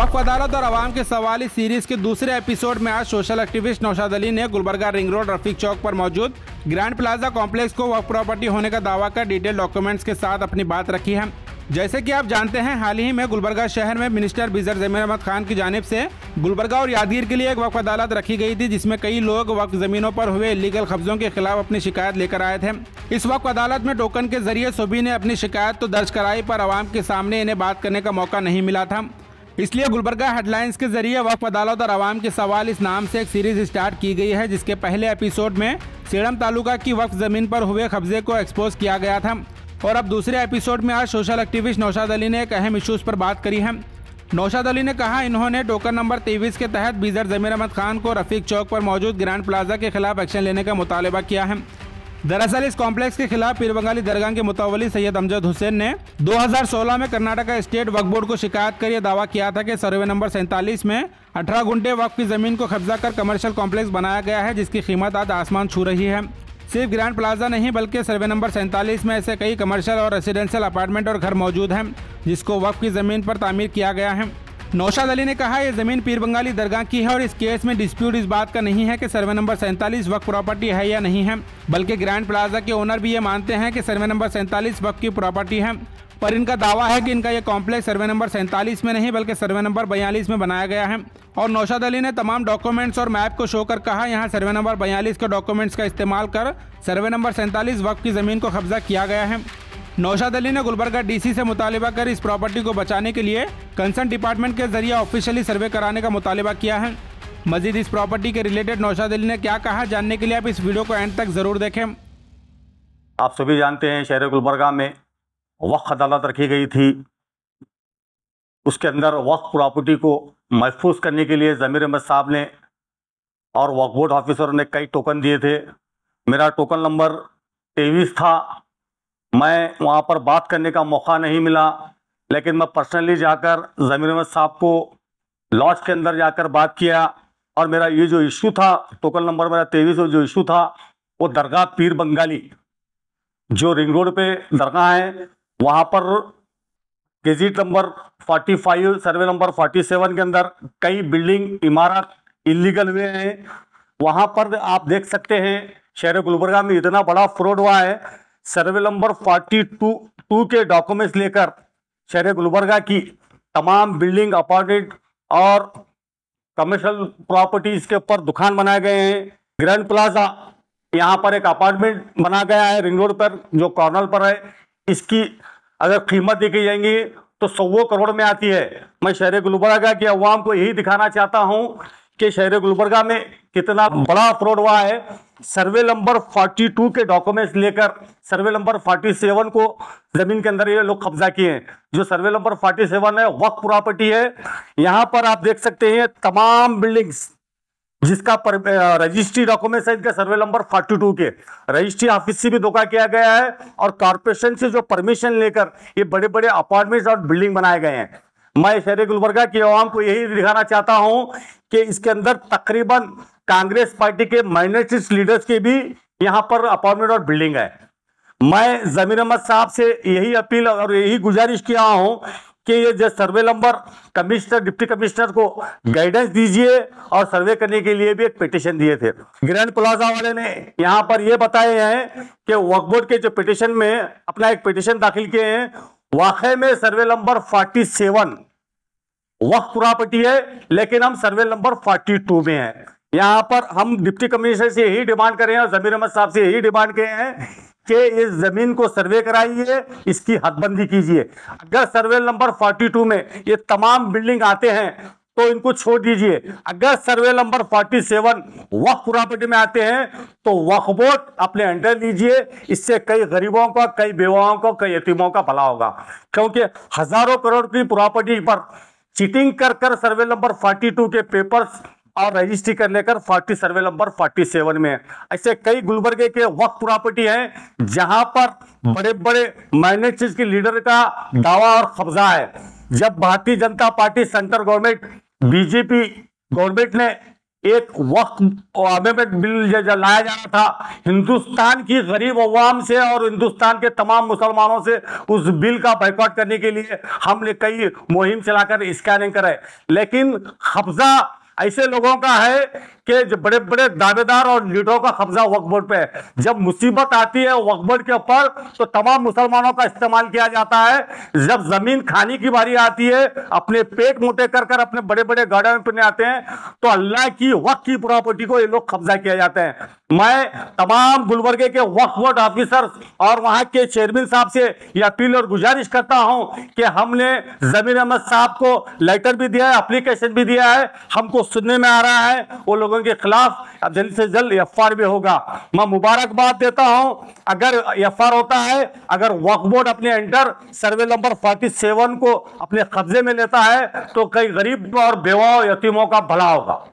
वक्फ अदालत और आवाम के सवाल इस सीरीज के दूसरे एपिसोड में आज सोशल एक्टिविस्ट नौशाद अली ने गुलबर्गा रिंग रोड रफीक चौक पर मौजूद ग्रैंड प्लाजा कॉम्प्लेक्स को वक्फ प्रॉपर्टी होने का दावा कर डिटेल डॉक्यूमेंट्स के साथ अपनी बात रखी है जैसे कि आप जानते हैं हाल ही में गुलबर्गा शहर में मिनिस्टर बिजर जमीर अहमद खान की जानब से गुलबर्गा और यादगीर के लिए एक वक्फ अदालत रखी गई थी जिसमें कई लोग वक्फ जमीनों पर हुए इलीगल कब्जों के खिलाफ अपनी शिकायत लेकर आए थे इस वक्त अदालत में टोकन के जरिए सोभी ने अपनी शिकायत तो दर्ज कराई पर आवाम के सामने इन्हें बात करने का मौका नहीं मिला था इसलिए गुलबर्गा हेडलाइंस के जरिए वक्फ अदालत और आवाम के सवाल इस नाम से एक सीरीज स्टार्ट की गई है जिसके पहले एपिसोड में सीड़म तालुका की वक्फ जमीन पर हुए कब्जे को एक्सपोज किया गया था और अब दूसरे एपिसोड में आज सोशल एक्टिविस्ट नौशाद अली ने एक अहम इशूज़ पर बात करी है नौशाद अली ने कहा इन्होंने टोकन नंबर तेईस के तहत बीजर जमीर अहमद खान को रफीक चौक पर मौजूद ग्रैंड प्लाजा के खिलाफ एक्शन लेने का मुतालबा किया है दरअसल इस कॉम्प्लेक्स के खिलाफ पीर बंगाली दरगाह के मुतावली सैयद अमजद हुसैन ने 2016 में कर्नाटक स्टेट वक्फ बोर्ड को शिकायत कर यह दावा किया था कि सर्वे नंबर सैंतालीस में अठारह घुंटे वक्फ की जमीन को कब्जा कर कमर्शियल कॉम्प्लेक्स बनाया गया है जिसकी कीमत आज आसमान छू रही है सिर्फ ग्रैंड प्लाजा नहीं बल्कि सर्वे नंबर सैंतालीस में ऐसे कई कमर्शियल और रेसिडेंशियल अपार्टमेंट और घर मौजूद हैं जिसको वक्फ की ज़मीन पर तामीर किया गया है नौशाद अली ने कहा यह जमीन पीर बंगाली दरगाह की है और इस केस में डिस्प्यूट इस बात का नहीं है कि सर्वे नंबर सैंतालीस वक्त प्रॉपर्टी है या नहीं है बल्कि ग्रैंड प्लाजा के ओनर भी ये मानते हैं कि सर्वे नंबर सैंतालीस वक्त की प्रॉपर्टी है पर इनका दावा है कि इनका यह कॉम्प्लेक्स सर्वे नंबर सैंतालीस में नहीं बल्कि सर्वे नंबर बयालीस में बनाया गया है और नौशाद अली ने तमाम डॉक्यूमेंट्स और मैप को शो कर कहा यहाँ सर्वे नंबर बयालीस के डॉक्यूमेंट्स का इस्तेमाल कर सर्वे नंबर सैंतालीस वक्त की ज़मीन को कब्जा किया गया है नौशाद अली ने गुलबर्गा डीसी से मुतालबा कर इस प्रॉपर्टी को बचाने के लिए कंसर्न डिपार्टमेंट के जरिए ऑफिशियली सर्वे कराने का मुतालबा किया है मजीद इस प्रॉपर्टी के रिलेटेड नौशाद अली ने क्या कहा जानने के लिए आप इस वीडियो को एंड तक ज़रूर देखें आप सभी जानते हैं शहर गुलबर्गा में वक्त अदालत रखी गई थी उसके अंदर वक्त प्रॉपर्टी को महफूज करने के लिए ज़मीर अहमद साहब ने और वक्फ बोर्ड ऑफिसर ने कई टोकन दिए थे मेरा टोकन नंबर तेईस था मैं वहाँ पर बात करने का मौका नहीं मिला लेकिन मैं पर्सनली जाकर ज़मीर अहमद साहब को लॉज के अंदर जाकर बात किया और मेरा ये जो इशू था टोकल नंबर मेरा तेईस जो इशू था वो दरगाह पीर बंगाली जो रिंग रोड पे दरगाह है वहाँ पर गजिट नंबर 45 सर्वे नंबर 47 के अंदर कई बिल्डिंग इमारत इलीगल हुए हैं वहाँ पर आप देख सकते हैं शहर गुलबरगा में इतना बड़ा फ्रॉड हुआ है survey number forty two two के डॉक्यूमेंट्स लेकर शहर गुलबर्गा की तमाम बिल्डिंग अपार्टमेंट और कमर्शियल प्रॉपर्टीज के ऊपर दुकान बनाए गए हैं ग्रैंड प्लाजा यहाँ पर एक अपार्टमेंट बना गया है रिंग रोड पर जो कॉर्नर पर है इसकी अगर कीमत देखी जाएंगी तो सौ करोड़ में आती है मैं शहर गुलबर्गा की अवाम को यही दिखाना चाहता हूँ के शहर गुलबर्गा में कितना बड़ा फ्रॉड हुआ है सर्वे नंबर 42 के डॉक्यूमेंट्स लेकर सर्वे नंबर 47 को जमीन के अंदर ये लोग कब्जा किए हैं जो सर्वे नंबर 47 है वक्त प्रॉपर्टी है यहाँ पर आप देख सकते हैं तमाम बिल्डिंग्स जिसका रजिस्ट्री डॉक्यूमेंट है इनका सर्वे नंबर 42 के रजिस्ट्री ऑफिस से भी धोखा किया गया है और कॉरपोरेशन से जो परमिशन लेकर ये बड़े बड़े अपार्टमेंट्स और बिल्डिंग बनाए गए हैं मैं शहर गुलबर्गा की आवाम को यही दिखाना चाहता हूं कि इसके अंदर तकरीबन कांग्रेस पार्टी के माइनॉरिटी लीडर्स के भी यहां पर अपॉइंटमेंट और बिल्डिंग है मैं जमीर अहमद साहब से यही अपील और यही गुजारिश किया हूँ कि ये जो survey number commissioner deputy commissioner को गाइडेंस दीजिए और सर्वे करने के लिए भी एक पिटिशन दिए थे ग्रैंड प्लाजा वाले ने यहाँ पर ये बताए हैं कि वर्क बोर्ड के जो पिटिशन में अपना एक पिटिशन दाखिल किए हैं वाक में सर्वे नंबर 47 वक्त प्रॉपर्टी है लेकिन हम सर्वे नंबर 42 में है यहाँ पर हम डिप्टी कमिश्नर से यही डिमांड करें हैं और जमीर अहमद साहब से यही डिमांड किए हैं कि इस जमीन को सर्वे कराइए इसकी हदबंदी कीजिए अगर सर्वे नंबर 42 में ये तमाम बिल्डिंग आते हैं तो इनको छोड़ दीजिए अगर सर्वे नंबर 47 वक्फ प्रॉपर्टी में आते हैं तो वक्फ बोर्ड अपने अंडर लीजिए इससे कई गरीबों का कई बेवाओं का कई यतीमों का भला होगा क्योंकि हजारों करोड़ की प्रॉपर्टी पर चीटिंग कर कर सर्वे नंबर 42 के पेपर्स और रजिस्ट्री कर लेकर 40 सर्वे नंबर 47 में ऐसे कई गुलबर्गे के वक्त प्रॉपर्टी है जहां पर बड़े बड़े माइनेट के लीडर का दावा और कब्जा है जब Bharatiya Janata party central government BJP government ने एक वक्त अमेंडमेंट बिल लाया जा रहा था हिंदुस्तान की गरीब अवाम से और हिंदुस्तान के तमाम मुसलमानों से उस बिल का बैकआउट करने के लिए हमने कई मुहिम चलाकर स्कैनिंग कराए लेकिन कब्जा ऐसे लोगों का है के जो बड़े बड़े दावेदार और लीडरों का कब्जा वकबर पे है जब मुसीबत आती है वकबर के ऊपर तो तमाम मुसलमानों का इस्तेमाल किया जाता है जब जमीन खाने की बारी आती है अपने पेट मोटे कर कर अपने बड़े बड़े गार्डन में पीने आते हैं तो अल्लाह की वक्त की प्रॉपर्टी को ये लोग कब्जा किया जाते हैं मैं तमाम गुलबर्गे के वक्त बोर्ड ऑफिसर और वहां के चेयरमैन साहब से ये अपील और गुजारिश करता हूं कि हमने जमीन अहमद साहब को लेटर भी दिया है अप्लीकेशन भी दिया है हमको सुनने में आ रहा है वो लोगों लोगों के खिलाफ जल्द से जल्द एफ आर भी होगा मैं मुबारकबाद देता हूं अगर एफ आर होता है अगर वक्फ बोर्ड अपने एंटर सर्वे नंबर 47 को अपने कब्जे में लेता है तो कई गरीब और बेवाओं यतीमों का भला होगा